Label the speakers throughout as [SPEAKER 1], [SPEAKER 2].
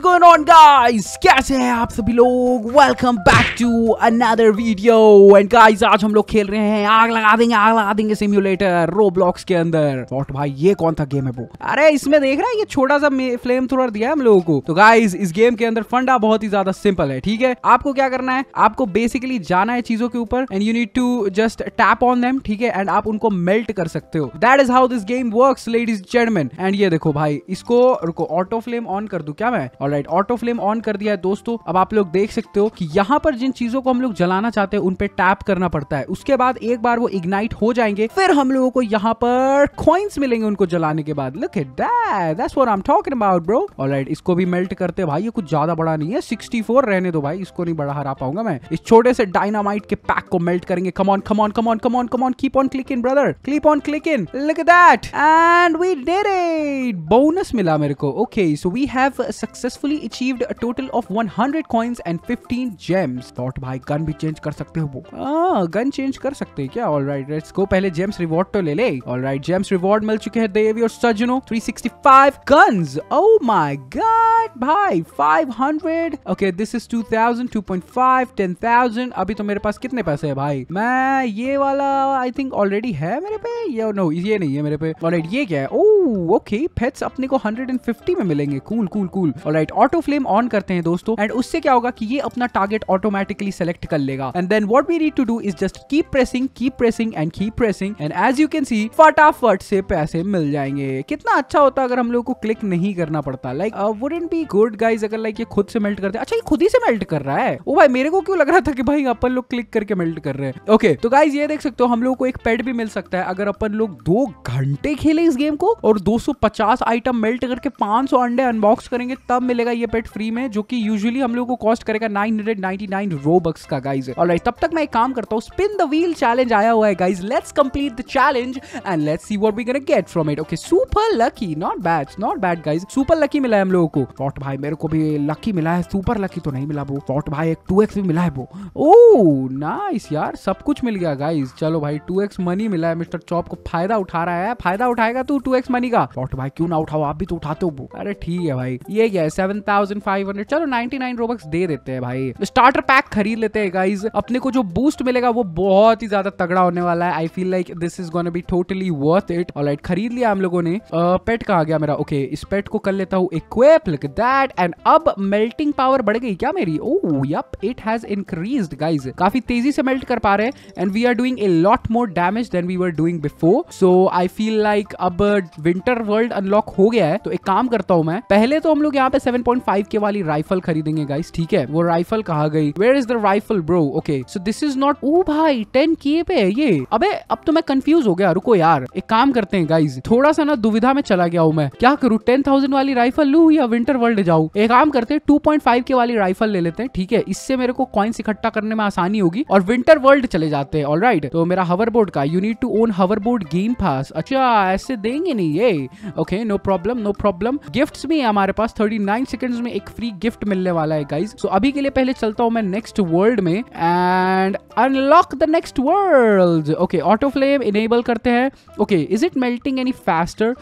[SPEAKER 1] is going on guys कैसे हैं आप सभी लोग welcome back to another video and guys आज हम लोग खेल रहे हैं आग लगा देंगे आग लगा देंगे सिम्युलेटर रोब्लॉक्स के अंदर और भाई ये कौन था गेम है वो अरे इसमें देख रहे हैं ये छोटा सा फ्लेम थ्रोअर दिया है हम लोगों को तो गाइस इस गेम के अंदर फंडा बहुत ही ज्यादा सिंपल है ठीक है आपको क्या करना है आपको बेसिकली जाना है चीजों के ऊपर and you need to just tap on them ठीक है एंड आप उनको मेल्ट कर सकते हो that is how this game work ladies gentleman and ये देखो भाई इसको रुको ऑटो फ्लेम ऑन कर दू क्या मैं और ऑलराइट ऑटो फ्लेम ऑन कर दिया है दोस्तों अब आप लोग देख सकते हो कि यहाँ पर जिन चीजों को हम लोग जलाना चाहते हैं उन पे टैप करना पड़ता है उसके बाद एक बार वो इग्नाइट हो जाएंगे फिर हम लोगों को यहाँ पर कॉइन्स मिलेंगे उनको जलाने के बाद look at that that's what I am talking about bro alright इसको भी मेल्ट करते भाई ये कुछ ज्यादा बड़ा नहीं है 64 रहने दो भाई इसको नहीं बड़ा हरा पाऊंगा मैं इस छोटे से डायनामाइट के पैक को मेल्ट करेंगे come on come on come on come on come on keep on click in brother clip on click in look at that and we did it bonus मिला मेरे को okay so we have success successfully achieved a total of 100 coins and 15 gems thought भाई gun भी change कर सकते हो वो gun हाँ, चेंज कर सकते हैं क्या ऑलराइट लेट्स गो पहले जेम्स रिवॉर्ड तो ले ले ऑलराइट जेम्स रिवॉर्ड मिल चुके हैं देवी और सजनो 365 गन्स ओह माय गॉड भाई 500 ओके दिस इज 2000 2.5 10000 अभी तो मेरे पास कितने पैसे है भाई मैं ये वाला आई थिंक ऑलरेडी है मेरे पे या नो ये नहीं है मेरे पे ऑलरेडी ये क्या है ओह oh, ओके okay, अपने को 150 में मिलेंगे cool cool cool alright target auto flame on करते हैं दोस्तों एंड उससे क्या होगा कि ये अपना टारगेट ऑटोमेटिकली सेलेक्ट कर लेगा and then what we need to do is just keep pressing keep pressing and keep pressing and as you can see फटाफट से पैसे मिल जाएंगे कितना अच्छा होता अगर हम लोग को क्लिक नहीं करना पड़ता like wouldn't be good guys अगर लाइक ये खुद से मेल्ट करते अच्छा ये खुद ही से मेल्ट कर रहा है ओ भाई मेरे को क्यों लग रहा था कि भाई अपन लोग क्लिक करके मेल्ट कर रहे हैं ओके okay, तो गाइज ये देख सकते हो हम लोग को एक पेड भी मिल सकता है अगर अपन लोग दो घंटे खेले इस गेम को और 250 आइटम मेल्ट करके 500 अंडे अनबॉक्स करेंगे तब मिले मिलेगा ये पेट फ्री में जो कि यूजुअली हम लोग को कॉस्ट करेगा 999 हंड्रेड नाइनटी नाइन रोबक्स का गाइज और तब तक मैं एक काम करता हूँ स्पिन द व्हील चैलेंज आया हुआ है guys let's complete the challenge and let's see what we gonna get from it okay super lucky not bad not bad guys super lucky मिला है हम लोगों को फॉट भाई मेरे को भी लकी मिला है सुपर लकी तो नहीं मिला वो फॉट भाई एक टू भी मिला है वो ओ नाइस यार सब कुछ मिल गया गाइज चलो भाई टू मनी मिला है मिस्टर चॉप को फायदा उठा रहा है फायदा उठाएगा तू टू मनी का फॉट भाई क्यों ना उठाओ आप भी तो उठाते हो अरे ठीक है भाई ये क्या है सेवन चलो 99 रोबक्स दे देते हैं भाई स्टार्टर पैक खरीद लेते हैं गाइज अपने को जो बूस्ट मिलेगा वो बहुत ही ज्यादा तगड़ा होने वाला है I feel like this is gonna be totally worth it और खरीद लिया हम लोगों ने पेट कहा गया मेरा ओके okay, इस पेट को कर लेता हूँ इक्वेप लुक दैट एंड अब मेल्टिंग पावर बढ़ गई क्या मेरी oh yup it has increase guys काफी तेजी से मेल्ट कर पा रहे हैं and we are doing a lot more damage than we were doing before so I feel like अब विंटर वर्ल्ड अनलॉक हो गया है तो एक काम करता हूँ मैं पहले तो हम लोग यहाँ पे 7.5 के वाली राइफल खरीदेंगे गाइस ठीक है वो राइफल कहा गई where is the rifle bro okay so this is not oh भाई टेन के पे है ये अबे अब तो मैं कंफ्यूज हो गया रुको यार एक काम करते हैं गाइस थोड़ा सा ना दुविधा में चला गया हूँ मैं क्या करूँ टेन वाली राइफल लू या विंटर वर्ल्ड जाऊँ एक काम करते हैं टू के वाली राइफल ले लेते हैं ठीक है इससे मेरे को कॉइन्स इकट्ठा करने में आसानी होगी और विंटर वर्ल्ड चले जाते हैं ऑल राइट तो मेरा हवर बोर्ड का you need to own hover board game pass अच्छा ऐसे देंगे नहीं ये okay no problem no problem gift भी है हमारे पास थर्टी नाइन सेकेंड में एक फ्री गिफ्ट मिलने वाला है गाइज तो so, अभी के लिए पहले चलता हूँ मैं नेक्स्ट वर्ल्ड में and unlock the next world okay auto flame enable करते हैं okay is it melting any faster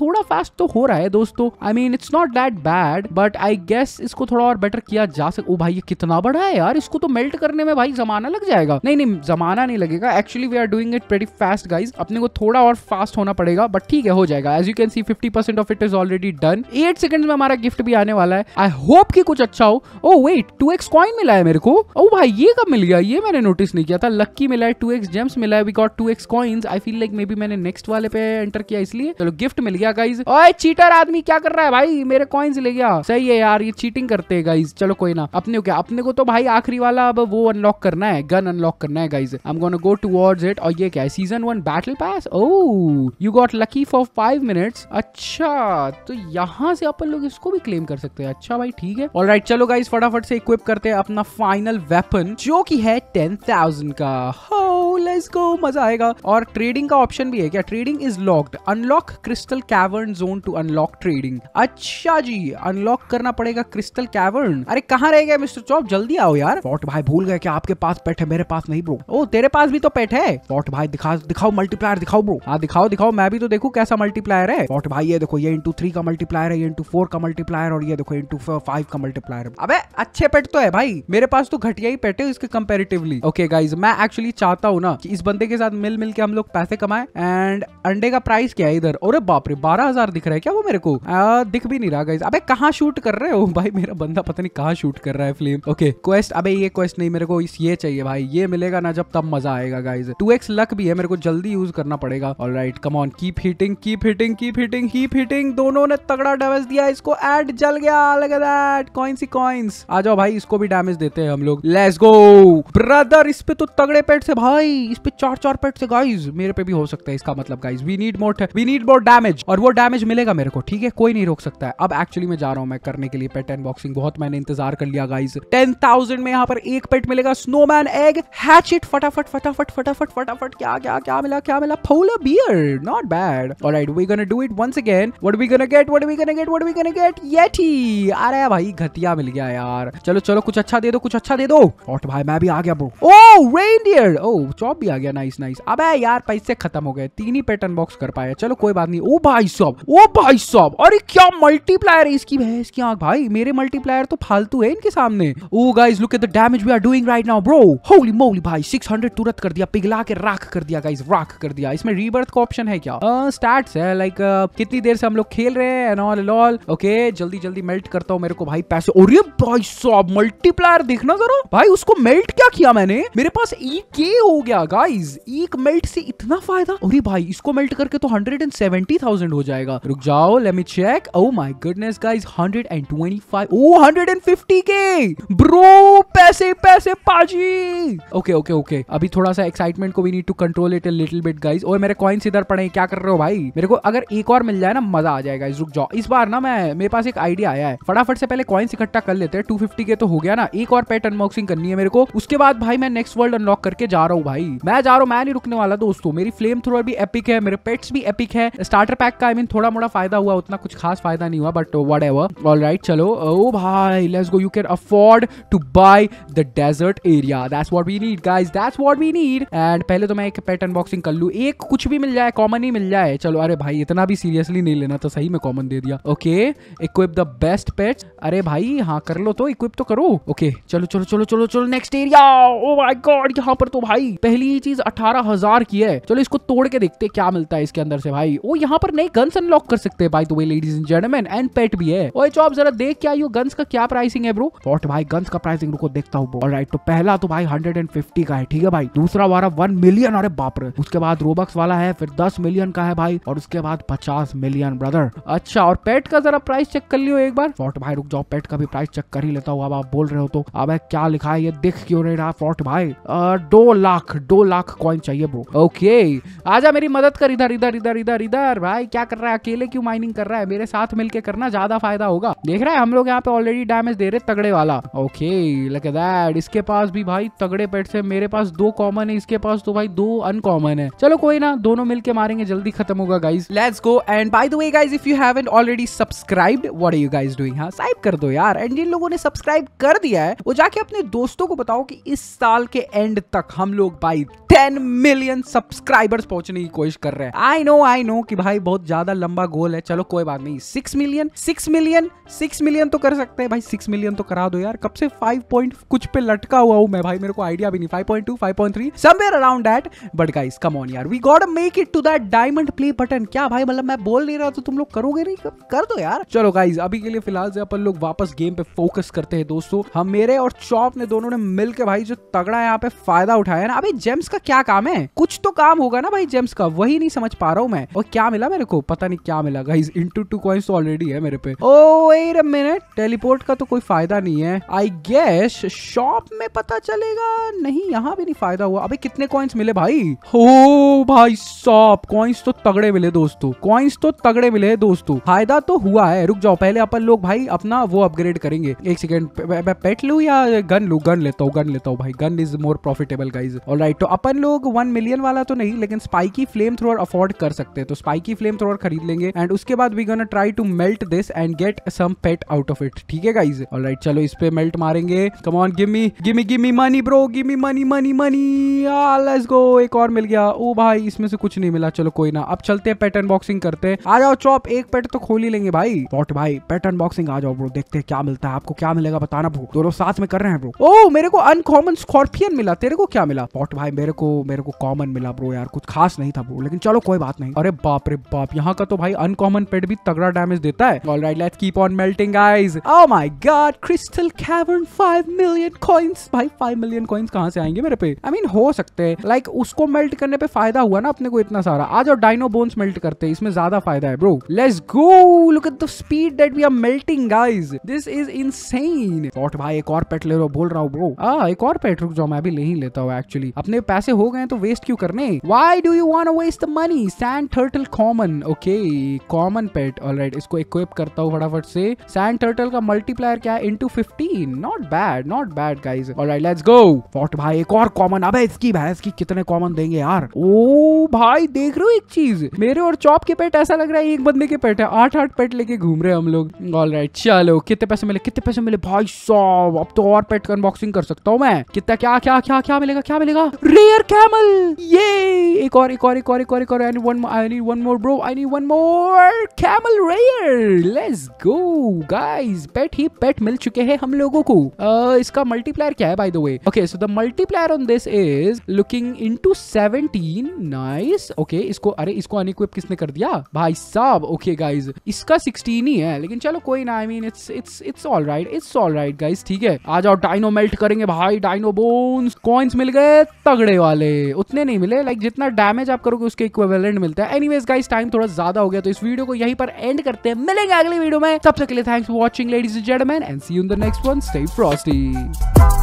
[SPEAKER 1] थोड़ा फास्ट तो हो रहा है दोस्तों I mean it's not that bad but I guess इसको थोड़ा और बेटर किया जा सके ओ भाई ये कितना बड़ा है यार इसको तो मेल्ट करने में भाई जमाना लग जाएगा नहीं नहीं जमाना नहीं लगेगा actually we are doing it very fast guys अपने को थोड़ा और फास्ट होना पड़ेगा बट ठीक है हो जाएगा as you can see fifty percent of it is already done eight second में हमारा गिफ्ट गिफ्ट भी आने वाला है आई होप कि कुछ अच्छा हो oh wait two x coin मिला है मेरे को ओ oh, भाई ये कब मिल गया ये मैंने नोटिस नहीं किया था लक्की मिला है टू एक्स जेम्स मिला है we got two x coins I feel like maybe मैंने नेक्स्ट वाले पे एंटर किया इसलिए चलो गिफ्ट मिल गया गाइज ओए चीटर आदमी क्या कर रहा है भाई मेरे कॉइन्स ले गया सही है यार ये चीटिंग करते है गाइज चलो कोई ना अपने क्या अपने को तो भाई आखिरी वाला अब वो अनलॉक करना है गन अनलॉक करना है guys I am gonna go towards it और ये क्या है season one battle pass oh you got lucky for five minutes अच्छा तो यहाँ से अपन लोग इसको भी क्लेम कर सकते हैं अच्छा भाई ठीक है और राइट चलो गाइस फटाफट से इक्विप करते हैं अपना फाइनल वेपन जो की है टेन थाउजेंड का हो लेट्स गो मजा आएगा और ट्रेडिंग का ऑप्शन भी है क्या trading is locked unlock crystal cavern zone two unlock trading अच्छा जी अनलॉक करना पड़ेगा क्रिस्टल कैवर्न अरे कहाँ रह गए मिस्टर चौप जल्दी आओ यार फॉट भाई भूल गए क्या आपके पास पेट है मेरे पास नहीं ब्रो ओ तेरे पास भी तो पेट है फॉट भाई दिखा दिखाओ मल्टीप्लायर दिखाओ ब्रो हाँ दिखाओ दिखाओ मैं भी तो देखू कैसा मल्टीप्लायर है फॉट भाई ये देखो ये इंटू थ्री का मल्टीप्लायर है ये इंटू फोर का मल्टीप्लायर मल्टीप्लायर और ये देखो इन टू फाइव का मल्टीप्लायर अब अच्छे पेट तो है भाई मेरे पास तो घटिया ही पेट है इसके कंपेरेटिवली ओके गाइज मैं एक्चुअली चाहता हूँ ना कि इस बंदे के साथ मिल मिल के हम लोग पैसे कमाए एंड अंडे का प्राइस क्या है इधर और बापरे बारह हजार दिख रहा है क्या वो मेरे को आ, दिख भी नहीं रहा गाइज अबे कहाँ शूट कर रहे हो भाई मेरा बंदा पता नहीं कहाँ शूट कर रहा है फिल्म ओके क्वेस्ट अबे ये क्वेस्ट नहीं मेरे को इस ये चाहिए भाई ये मिलेगा ना जब तब मजा आएगा गाइज टू एक्स लक भी है मेरे को जल्दी यूज करना पड़ेगा all right come on keep hitting keep hitting keep hitting keep hitting दोनों ने तगड़ा डैमेज दिया इसको एड जल गया लग दैट कॉइन्स ही कॉइन्स आ जाओ भाई इसको भी डैमेज देते हैं हम लोग लेट्स गो ब्रदर इस पे तो तगड़े पेट से भाई इस पे चार चार पेट से गाइस मेरे पे भी हो सकता है इसका मतलब guys we need more we need more damage और वो डैमेज मिलेगा मेरे को ठीक है कोई नहीं रोक सकता है अब एक्चुअली मैं जा रहा हूँ मैं करने के लिए पेट अनबॉक्सिंग बहुत मैंने इंतजार कर लिया गाइज टेन थाउजेंड में यहाँ पर एक पेट मिलेगा स्नोमैन एग हैच इट फटाफट फटाफट फटाफट फटाफट क्या क्या क्या मिला क्या मिला polar bear not bad alright we gonna do it once again what we gonna get what we gonna get what we gonna get ये बैठी अरे भाई घटिया मिल गया यार चलो चलो कुछ अच्छा दे दो कुछ अच्छा दे दो और भाई मैं भी आ गया bro oh reindeer oh chop भी आ गया नाइस नाइस अब यार पैसे खत्म हो गए तीन ही पैटर्न बॉक्स कर पाया चलो कोई बात नहीं ओ भाई साहब ओ भाई साहब अरे क्या मल्टीप्लायर है इसकी भैंस की आंख भाई मेरे मल्टीप्लायर तो फालतू है इनके सामने oh guys look at the damage we are doing right now bro holy moly भाई 600 तुरंत कर दिया पिघला के राख कर दिया गाइस राख कर दिया इसमें रीबर्थ का ऑप्शन है क्या स्टैट्स uh, है लाइक like, uh, कितनी देर से हम लोग खेल रहे हैं एंड ऑल ऑल ओके जल्दी जल्दी जल्दी मेल्ट करता हूँ मेरे को भाई पैसे और ये भाई साहब मल्टीप्लायर देखना जरा भाई उसको मेल्ट क्या किया मैंने मेरे पास ई के हो गया गाइज एक मेल्ट से इतना फायदा और भाई इसको मेल्ट करके तो हंड्रेड एंड सेवेंटी थाउजेंड हो जाएगा रुक जाओ let me check oh my goodness guys hundred and twenty five oh hundred and fifty K bro पैसे पैसे पाजी ओके ओके ओके अभी थोड़ा सा एक्साइटमेंट को we need to control it a little bit guys और मेरे कॉइन्स इधर पड़े क्या कर रहे हो भाई मेरे को अगर एक और मिल जाए ना मजा आ जाएगा रुक जाओ इस बार ना मैं मेरे पास एक आइडिया आया है फटाफट से पहले कॉइन्स इकट्ठा कर लेते हैं टू के तो हो गया ना एक और पेट अनबॉक्सिंग करनी है मेरे को उसके बाद भाई मैं नेक्स्ट वर्ल्ड अनलॉक करके जा रहा हूँ भाई मैं जा रहा हूँ मैं नहीं रुकने वाला दोस्तों मेरी फ्लेम थ्रोअर भी एपिक है मेरे पेट्स भी एपिक है स्टार्टर पैक का आई मीन थोड़ा मोड़ा फायदा हुआ उतना कुछ खास फायदा नहीं हुआ but whatever all right चलो ओ भाई let's go you can afford to buy the desert area that's what we need guys that's what we need and पहले तो मैं एक पेट अनबॉक्सिंग कर लू एक कुछ भी मिल जाए कॉमन ही मिल जाए चलो अरे भाई इतना भी सीरियसली नहीं लेना तो सही में कॉमन दे दिया ओके okay, एक इक्विप द बेस्ट पेट्स अरे भाई हाँ कर लो तो इक्विप तो करो ओके चलो चलो चलो चलो चलो next area oh my god यहाँ पर तो भाई पहली चीज अठारह हजार की है चलो इसको तोड़ के देखते क्या मिलता है इसके अंदर से भाई ओ oh, यहाँ पर नई गन्स अनलॉक कर सकते हैं by the ladies and gentleman and pet भी है ओए oh, चौब जरा देख क्या यू गन्स का क्या प्राइसिंग है ब्रो वॉट भाई गन्स का प्राइसिंग रुको देखता हूँ राइट तो पहला तो भाई हंड्रेड एंड फिफ्टी का है ठीक है भाई दूसरा वाला वन मिलियन अरे बापर उसके बाद रोबक्स वाला है फिर दस मिलियन का है भाई और उसके बाद पचास मिलियन ब्रदर अच्छा और पेट का जरा प्राइस चेक कर लियो एक बार फ्रॉट भाई रुक जाओ पेट का भी प्राइस चेक कर ही लेता हूँ अब आप बोल रहे हो तो अब क्या लिखा है ये देख क्यों नहीं रहा फ्रॉट भाई दो लाख दो लाख कॉइन चाहिए ब्रो ओके आजा मेरी मदद कर इधर इधर इधर इधर इधर भाई क्या कर रहा है अकेले क्यों माइनिंग कर रहा है मेरे साथ मिलके करना ज्यादा फायदा होगा देख रहा है हम लोग यहाँ पे ऑलरेडी डैमेज दे रहे तगड़े वाला ओके लग दैट इसके पास भी भाई तगड़े पेट से मेरे पास दो कॉमन है इसके पास तो भाई दो अनकॉमन है चलो कोई ना दोनों मिलके मारेंगे जल्दी खत्म होगा guys let's go and by the way guys if you have and already subscribe what are you guys doing हाँ साइब कर दो यार एंड जिन लोगों ने सब्सक्राइब कर दिया है वो जाके अपने दोस्तों को बताओ कि इस साल के एंड तक हम लोग भाई 10 मिलियन सब्सक्राइबर्स पहुंचने की कोशिश कर रहे हैं आई नो आई नो कि भाई बहुत ज्यादा लंबा गोल है चलो कोई बात नहीं six million six million six million तो कर सकते हैं भाई सिक्स मिलियन तो करा दो यार कब से फाइव पॉइंट कुछ पे लटका हुआ हूं मैं भाई मेरे को आइडिया भी नहीं five point two five point three somewhere around that but guys come on यार we got make it to that diamond play button क्या भाई मतलब मैं बोल नहीं रहा तो तुम लोग करोगे नहीं कर दो यार चलो गाइस गाइज अभी के लिए फिलहाल से अपन लोग वापस गेम पे फोकस करते हैं दोस्तों हम मेरे और चौप ने दोनों ने मिलकर भाई जो तगड़ा यहाँ पे फायदा उठाया ना अभी जेम्स का क्या काम है कुछ तो काम होगा ना भाई जेम्स का वही नहीं समझ पा रहा हूँ मैं और क्या मिला मेरे को पता नहीं क्या मिला गाइज इंटू टू कॉइन्स तो ऑलरेडी है मेरे पे ओ मैंने टेलीपोर्ट का तो कोई फायदा नहीं है आई गेस शॉप में पता चलेगा नहीं यहाँ भी नहीं फायदा हुआ अभी कितने कॉइन्स मिले भाई हो oh, भाई साहब कॉइन्स तो तगड़े मिले दोस्तों कॉइन्स तो तगड़े मिले दोस्तों फायदा तो हुआ है रुक जाओ पहले अपन लोग भाई अपना वो अपग्रेड करेंगे एक सेकेंड मैं पेट लू या गन लू गन लेता हूँ गन लेता हूँ भाई gun is more profitable guys और राइट तो अपन लोग वन मिलियन वाला तो नहीं लेकिन स्पाइकी फ्लेम थ्रोअर अफोर्ड कर सकते हैं तो स्पाइकी फ्लेम थ्रोअर खरीद लेंगे एंड उसके बाद we gonna try to melt this and get some pet out of it ठीक है गाइज और राइट चलो इस पे मेल्ट मारेंगे come on gimme gimme gimme money bro gimme money money money let's go एक और मिल गया ओ भाई इसमें से कुछ नहीं मिला चलो कोई ना अब चलते हैं पेट अनबॉक्सिंग करते हैं आ जाओ चॉप एक पेट तो खोल ही लेंगे भाई पॉट भाई भाई पैटर्न बॉक्सिंग आ जाओ ब्रो देखते हैं क्या मिलता है आपको क्या मिलेगा बताना ब्रो दोनों साथ में कर रहे हैं ब्रो ओ मेरे को अनकॉमन स्कॉर्पियन मिला तेरे को क्या मिला पॉट भाई मेरे को मेरे को कॉमन मिला ब्रो यार कुछ खास नहीं था ब्रो लेकिन चलो कोई बात नहीं अरे बाप रे बाप यहाँ का तो भाई अनकॉमन पेट भी तगड़ा डैमेज देता है all right let's keep on melting guys oh my god crystal cavern 5 million coins भाई 5 मिलियन कॉइंस कहां से आएंगे मेरे पे आई I मीन mean, हो सकते हैं लाइक उसको मेल्ट करने पे फायदा हुआ ना अपने को इतना सारा आज और डायनो बोन्स मेल्ट करते हैं इसमें ज्यादा फायदा है bro let's go look at the speed that we are melting guys this is insane short भाई एक और पेट ले रहा बोल रहा हूँ ब्रो आ एक और पेट रुक जाओ मैं भी ले ही लेता हूँ एक्चुअली अपने पैसे हो गए तो वेस्ट क्यों करने why do you want to waste the money sand turtle common okay common pet alright इसको इक्विप करता हूँ फटाफट से सैंड टर्टल का मल्टीप्लायर क्या है into 15 not bad not bad guys alright let's go फॉट भाई एक और कॉमन अबे इसकी भैंस की कितने कॉमन देंगे यार ओ oh, भाई देख रहे हो एक चीज मेरे और चॉप के पेट ऐसा लग रहा है एक बंदे के पेट है आठ आठ पेट लेके घूम रहे हम लोग ऑल राइट चलो कितने पैसे मिले कितने पैसे मिले भाई साहब अब तो और पेट अनबॉक्सिंग कर सकता हूँ मैं कितना क्या क्या क्या क्या मिलेगा क्या मिलेगा रेयर कैमल ये एक और एक और एक और एक और एक और I one I need one more bro I need one more camel rare let's go guys pet ही पेट मिल चुके हैं हम लोगों को uh, इसका मल्टीप्लायर क्या है by the way okay so the multiplier on this is looking into 17 nice okay इसको अरे इसको अनइक्विप किसने कर दिया भाई साहब ओके गाइस इसका 16 ही है है लेकिन चलो कोई ना I mean it's it's it's all right it's all right guys ठीक है आ जाओ डाइनो मेल्ट करेंगे भाई डाइनो बोन्स कॉइन्स मिल गए तगड़े वाले उतने नहीं मिले लाइक जितना डैमेज आप करोगे उसके इक्वेलेंट मिलता है एनीवेज गाइस टाइम थोड़ा ज्यादा हो गया तो इस वीडियो को यहीं पर एंड करते हैं मिलेंगे अगले वीडियो में तब तक के लिए thanks for watching ladies and gentleman and see you in the next one stay Frosty